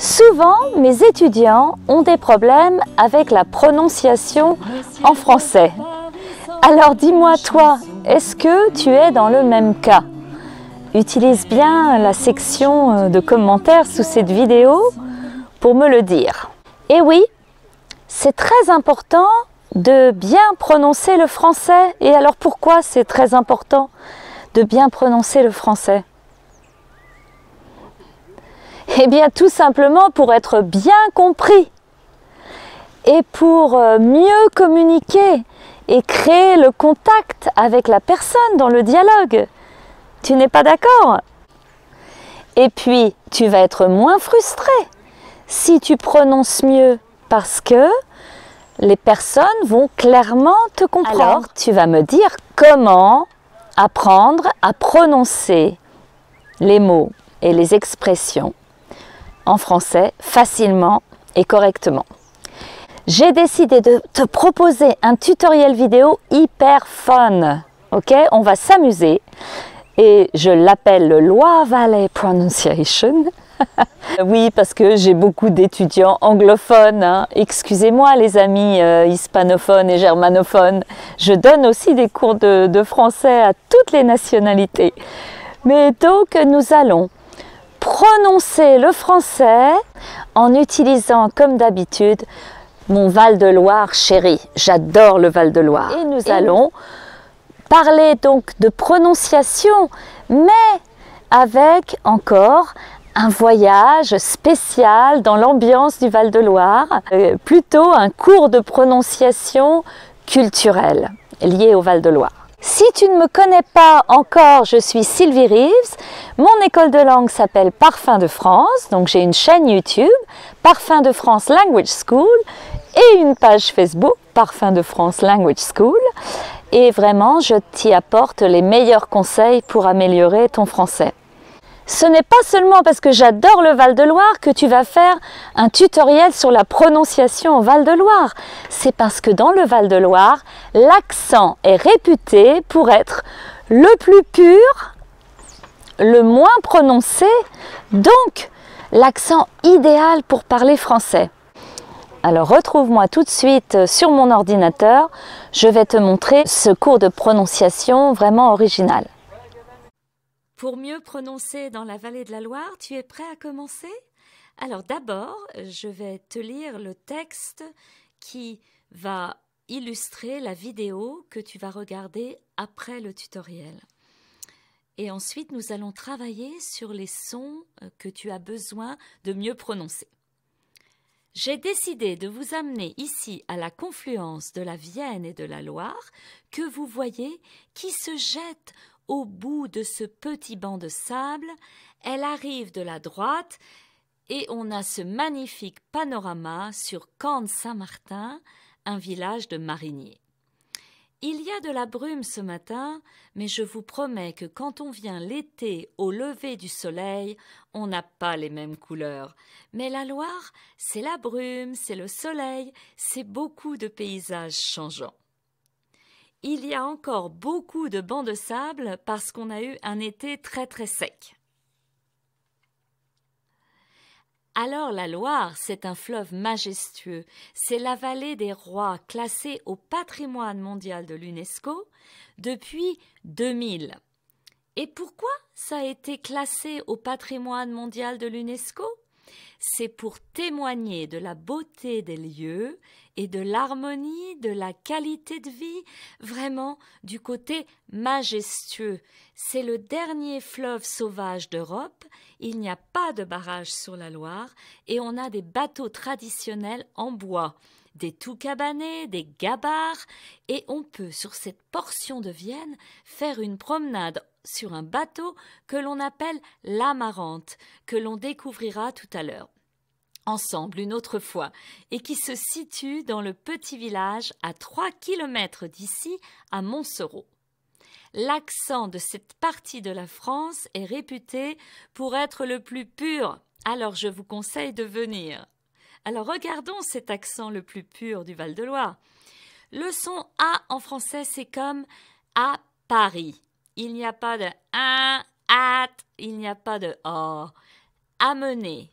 Souvent, mes étudiants ont des problèmes avec la prononciation en français. Alors dis-moi toi, est-ce que tu es dans le même cas Utilise bien la section euh, de commentaires sous cette vidéo pour me le dire. Et eh oui, c'est très important de bien prononcer le français. Et alors pourquoi c'est très important de bien prononcer le français eh bien tout simplement pour être bien compris et pour euh, mieux communiquer et créer le contact avec la personne dans le dialogue. Tu n'es pas d'accord Et puis tu vas être moins frustré si tu prononces mieux parce que les personnes vont clairement te comprendre. Alors, tu vas me dire comment apprendre à prononcer les mots et les expressions français facilement et correctement. J'ai décidé de te proposer un tutoriel vidéo hyper fun. Ok, on va s'amuser et je l'appelle le Loire Valley Pronunciation. oui, parce que j'ai beaucoup d'étudiants anglophones. Hein. Excusez-moi les amis euh, hispanophones et germanophones. Je donne aussi des cours de, de français à toutes les nationalités. Mais donc nous allons prononcer le français en utilisant comme d'habitude mon Val-de-Loire chéri. J'adore le Val-de-Loire. Et nous allons parler donc de prononciation, mais avec encore un voyage spécial dans l'ambiance du Val-de-Loire, euh, plutôt un cours de prononciation culturelle lié au Val-de-Loire. Si tu ne me connais pas encore, je suis Sylvie Reeves. Mon école de langue s'appelle Parfum de France, donc j'ai une chaîne YouTube, Parfum de France Language School, et une page Facebook, Parfum de France Language School. Et vraiment, je t'y apporte les meilleurs conseils pour améliorer ton français ce n'est pas seulement parce que j'adore le Val-de-Loire que tu vas faire un tutoriel sur la prononciation au Val-de-Loire. C'est parce que dans le Val-de-Loire, l'accent est réputé pour être le plus pur, le moins prononcé, donc l'accent idéal pour parler français. Alors retrouve-moi tout de suite sur mon ordinateur, je vais te montrer ce cours de prononciation vraiment original. Pour mieux prononcer dans la vallée de la Loire, tu es prêt à commencer Alors d'abord, je vais te lire le texte qui va illustrer la vidéo que tu vas regarder après le tutoriel. Et ensuite, nous allons travailler sur les sons euh, que tu as besoin de mieux prononcer. J'ai décidé de vous amener ici à la confluence de la Vienne et de la Loire que vous voyez qui se jette au bout de ce petit banc de sable, elle arrive de la droite et on a ce magnifique panorama sur cannes Saint-Martin, un village de mariniers. Il y a de la brume ce matin, mais je vous promets que quand on vient l'été au lever du soleil, on n'a pas les mêmes couleurs. Mais la Loire, c'est la brume, c'est le soleil, c'est beaucoup de paysages changeants. Il y a encore beaucoup de bancs de sable parce qu'on a eu un été très très sec. Alors la Loire, c'est un fleuve majestueux, c'est la vallée des rois classée au patrimoine mondial de l'UNESCO depuis 2000. Et pourquoi ça a été classé au patrimoine mondial de l'UNESCO c'est pour témoigner de la beauté des lieux et de l'harmonie, de la qualité de vie, vraiment du côté majestueux. C'est le dernier fleuve sauvage d'Europe, il n'y a pas de barrage sur la Loire, et on a des bateaux traditionnels en bois des tout cabanés, des gabarres, et on peut sur cette portion de Vienne faire une promenade sur un bateau que l'on appelle l'amarante, que l'on découvrira tout à l'heure ensemble une autre fois et qui se situe dans le petit village à 3 km d'ici, à Montsoreau. L'accent de cette partie de la France est réputé pour être le plus pur, alors je vous conseille de venir. Alors regardons cet accent le plus pur du Val-de-Loire. Le son A en français, c'est comme à Paris. Il n'y a pas de un, hâte, il n'y a pas de or ». Amener,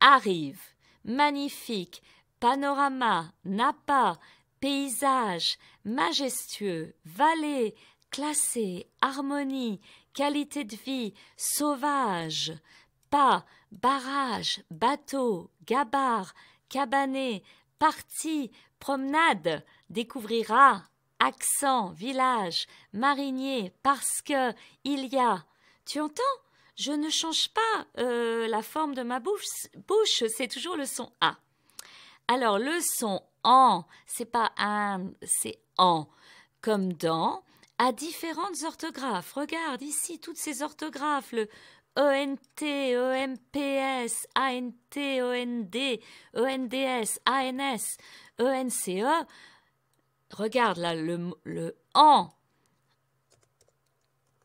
arrive, magnifique, panorama, napa, paysage, majestueux, vallée, classé, harmonie, qualité de vie, sauvage, pas, barrage, bateau, gabar, cabané, partie, promenade, découvrira, accent, village, marinier, parce que il y a. Tu entends Je ne change pas euh, la forme de ma bouche, bouche c'est toujours le son A. Alors le son en, c'est pas un, c'est en, comme dans, a différentes orthographes. Regarde ici toutes ces orthographes, le ENT, EMPS, ANT, END, ENDS, ANS, ENCE regarde là, le, en.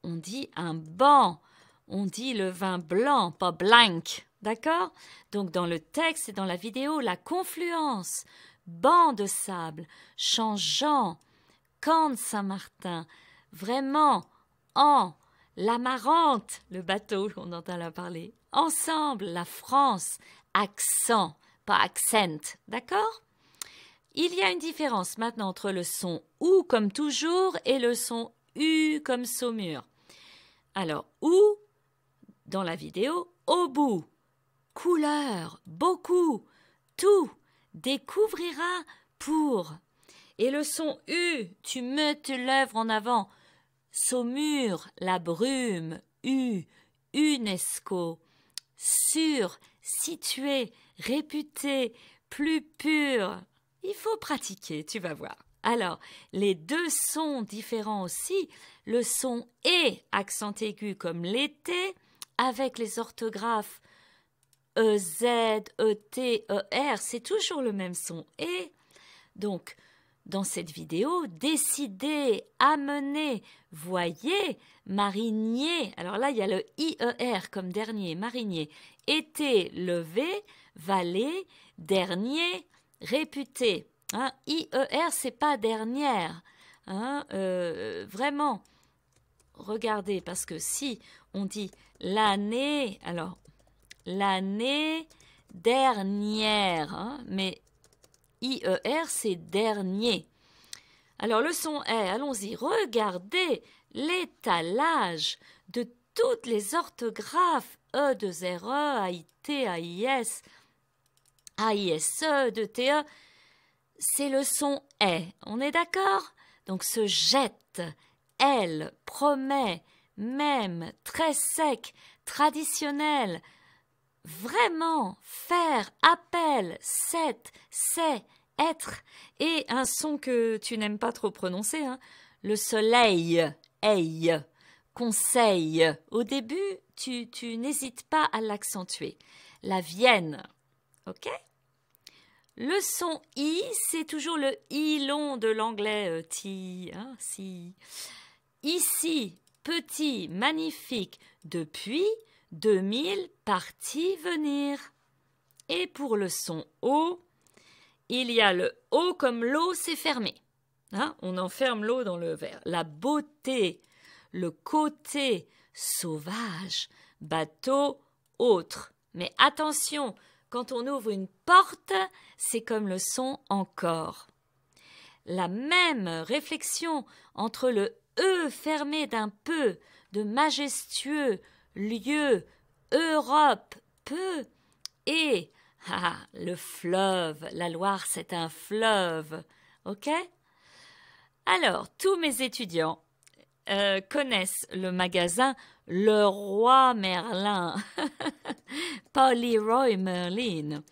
On dit un banc. On dit le vin blanc, pas blank. D'accord Donc dans le texte et dans la vidéo, la confluence, banc de sable, changeant, camp Saint-Martin, vraiment, en, l'amarante, le bateau qu'on entend là parler, ensemble, la France, accent, pas accent, d'accord il y a une différence maintenant entre le son ou comme toujours et le son u comme saumur. Alors ou dans la vidéo au bout. Couleur, beaucoup, tout, découvrira pour. Et le son U, tu meutes l'œuvre en avant. Saumur, la brume, U, UNESCO. sur, situé, réputé, plus pur. Il faut pratiquer, tu vas voir. Alors, les deux sons différents aussi. Le son et accent aigu comme l'été, avec les orthographes EZ, ET, ER, c'est toujours le même son et. Donc, dans cette vidéo, décider, amener, voyez, marinier. Alors là, il y a le IER comme dernier, marinier. Été, levé, vallée, dernier, réputé. Hein, IER, c'est pas dernière. Hein. Euh, vraiment, regardez, parce que si on dit l'année, alors l'année dernière, hein, mais IER, c'est dernier. Alors leçon son est, allons-y, regardez l'étalage de toutes les orthographes E de 0, e, AIT, S. AISE, ah, de TE, c'est le son est. On est d'accord Donc se jette, elle, promet, même, très sec, traditionnel. Vraiment, faire, appel, cette »,« c'est, être. Et un son que tu n'aimes pas trop prononcer, hein. le soleil, aille, conseil. Au début, tu, tu n'hésites pas à l'accentuer. La Vienne, ok le son i, c'est toujours le i long de l'anglais euh, ti, hein, si. Ici, petit, magnifique, depuis, mille, parti, venir. Et pour le son o, il y a le o comme l'eau, s'est fermée. Hein, on enferme l'eau dans le verre. La beauté, le côté sauvage, bateau, autre. Mais attention, quand on ouvre une porte, c'est comme le son encore. La même réflexion entre le E fermé d'un peu, de majestueux, lieu, Europe, peu, et ah, ah, le fleuve, la Loire c'est un fleuve, ok Alors, tous mes étudiants euh, connaissent le magasin le roi Merlin, pas Roy Merlin.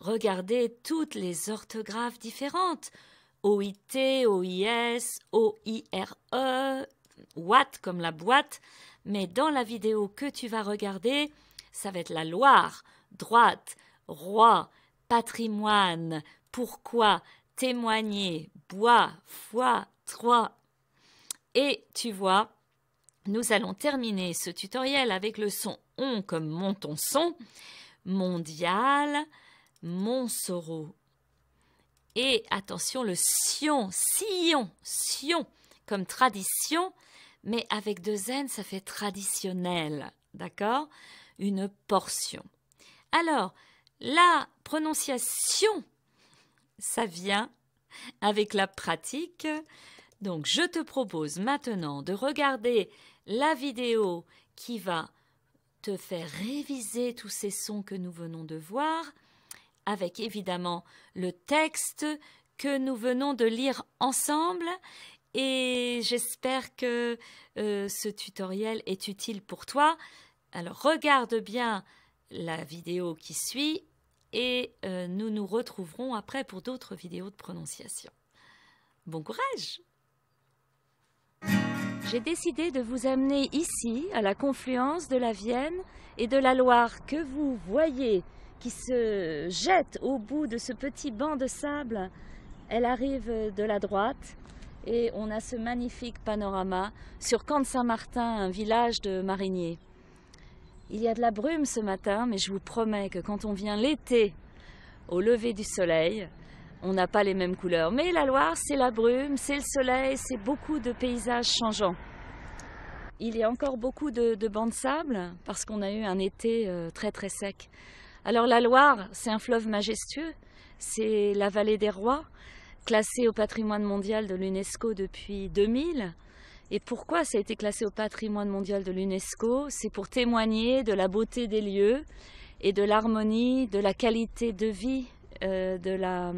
Regardez toutes les orthographes différentes. OIT, OIS, OIRE, Watt comme la boîte. Mais dans la vidéo que tu vas regarder, ça va être la Loire, droite, roi, patrimoine, pourquoi, témoigner, bois, foi, trois. Et tu vois, nous allons terminer ce tutoriel avec le son on comme montonson »,« son, mondial, monsoro. Et attention, le sion, sion, sion, comme tradition, mais avec deux n, ça fait traditionnel, d'accord Une portion. Alors, la prononciation, ça vient avec la pratique. Donc, je te propose maintenant de regarder la vidéo qui va te faire réviser tous ces sons que nous venons de voir, avec évidemment le texte que nous venons de lire ensemble. Et j'espère que euh, ce tutoriel est utile pour toi. Alors regarde bien la vidéo qui suit et euh, nous nous retrouverons après pour d'autres vidéos de prononciation. Bon courage j'ai décidé de vous amener ici, à la confluence de la Vienne et de la Loire, que vous voyez, qui se jette au bout de ce petit banc de sable. Elle arrive de la droite et on a ce magnifique panorama sur Camp de Saint-Martin, un village de mariniers. Il y a de la brume ce matin, mais je vous promets que quand on vient l'été, au lever du soleil, on n'a pas les mêmes couleurs. Mais la Loire, c'est la brume, c'est le soleil, c'est beaucoup de paysages changeants. Il y a encore beaucoup de, bancs de sable parce qu'on a eu un été euh, très très sec. Alors la Loire, c'est un fleuve majestueux, c'est la vallée des rois, classée au patrimoine mondial de l'UNESCO depuis 2000. Et pourquoi ça a été classé au patrimoine mondial de l'UNESCO C'est pour témoigner de la beauté des lieux et de l'harmonie, de la qualité de vie, euh, de la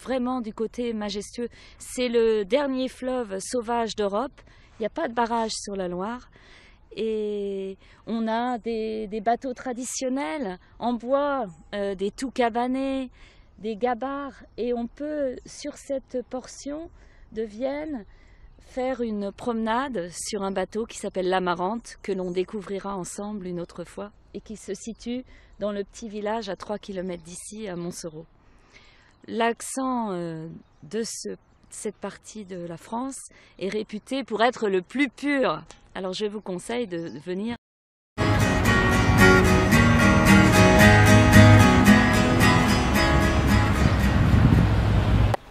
vraiment du côté majestueux. C'est le dernier fleuve sauvage d'Europe. Il n'y a pas de barrage sur la Loire. Et on a des, bateaux traditionnels en bois, euh, des tout cabanés, des gabarres. Et on peut, sur cette portion de Vienne, faire une promenade sur un bateau qui s'appelle l'Amarante, que l'on découvrira ensemble une autre fois, et qui se situe dans le petit village à 3 km d'ici, à Montsoreau l'accent euh, de cette partie de la France est réputé pour être le plus pur. Alors je vous conseille de venir.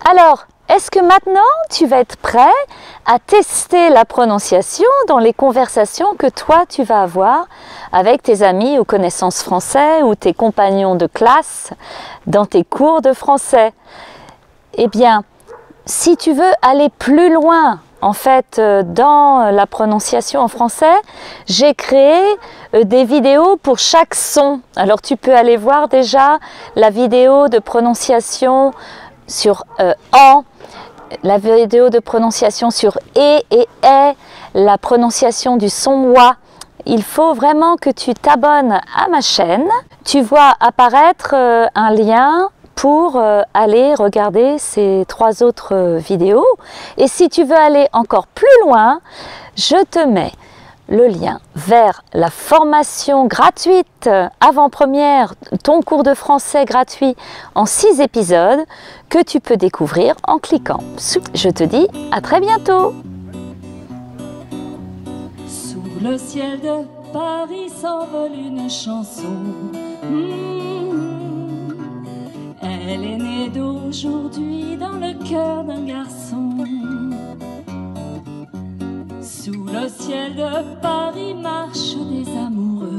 Alors, est-ce que maintenant tu vas être prêt à tester la prononciation dans les conversations que toi tu vas avoir avec tes amis ou connaissances français ou tes compagnons de classe dans tes cours de français Eh bien, si tu veux aller plus loin en fait, euh, dans la prononciation en français, j'ai créé euh, des vidéos pour chaque son. Alors tu peux aller voir déjà la vidéo de prononciation sur euh, en la vidéo de prononciation sur e et et est, la prononciation du son moi ». Il faut vraiment que tu t'abonnes à ma chaîne. Tu vois apparaître euh, un lien pour euh, aller regarder ces trois autres euh, vidéos. Et si tu veux aller encore plus loin, je te mets le lien vers la formation gratuite euh, avant-première, ton cours de français gratuit en six épisodes que tu peux découvrir en cliquant. Je te dis à très bientôt Sous le ciel de Paris s'envole une chanson hmm. Elle est née d'aujourd'hui dans le cœur d'un garçon Le ciel de Paris marche des amoureux.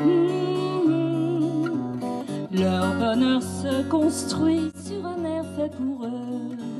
Mmh. Leur bonheur se construit sur un air fait pour eux.